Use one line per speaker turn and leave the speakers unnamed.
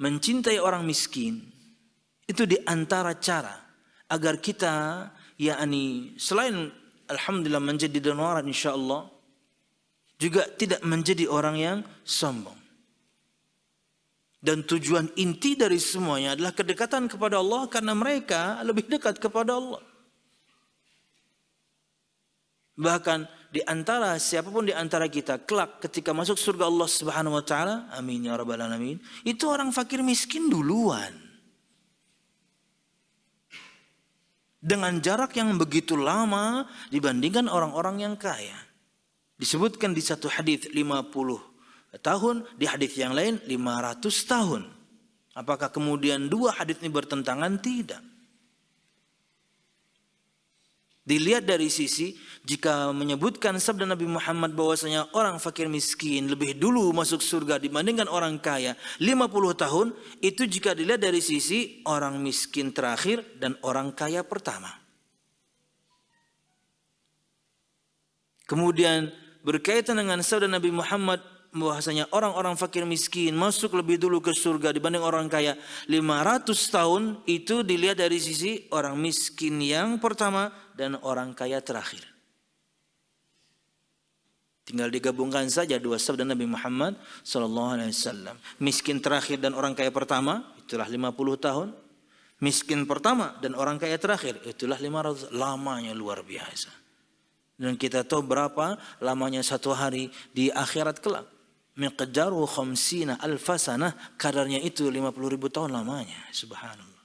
mencintai orang miskin itu di antara cara agar kita yakni selain alhamdulillah menjadi donoran insyaallah juga tidak menjadi orang yang sombong. Dan tujuan inti dari semuanya adalah kedekatan kepada Allah karena mereka lebih dekat kepada Allah. Bahkan di antara siapapun di antara kita kelak ketika masuk surga Allah Subhanahu wa taala, amin ya rabbal alamin, itu orang fakir miskin duluan. Dengan jarak yang begitu lama dibandingkan orang-orang yang kaya. Disebutkan di satu hadis 50 tahun, di hadis yang lain 500 tahun. Apakah kemudian dua hadis ini bertentangan? Tidak. Dilihat dari sisi jika menyebutkan sabda Nabi Muhammad bahwasanya orang fakir miskin lebih dulu masuk surga dibandingkan orang kaya 50 tahun itu jika dilihat dari sisi orang miskin terakhir dan orang kaya pertama. Kemudian berkaitan dengan sabda Nabi Muhammad bahwasanya orang-orang fakir miskin masuk lebih dulu ke surga dibanding orang kaya 500 tahun itu dilihat dari sisi orang miskin yang pertama dan orang kaya terakhir. Tinggal digabungkan saja dua sabda Nabi Muhammad Sallallahu Alaihi Wasallam. Miskin terakhir dan orang kaya pertama, itulah 50 tahun. Miskin pertama dan orang kaya terakhir, itulah 500. Lamanya luar biasa. Dan kita tahu berapa lamanya satu hari di akhirat kelak. Miqdaru khamsina alfasana kadarnya itu 50 ribu tahun lamanya. Subhanallah.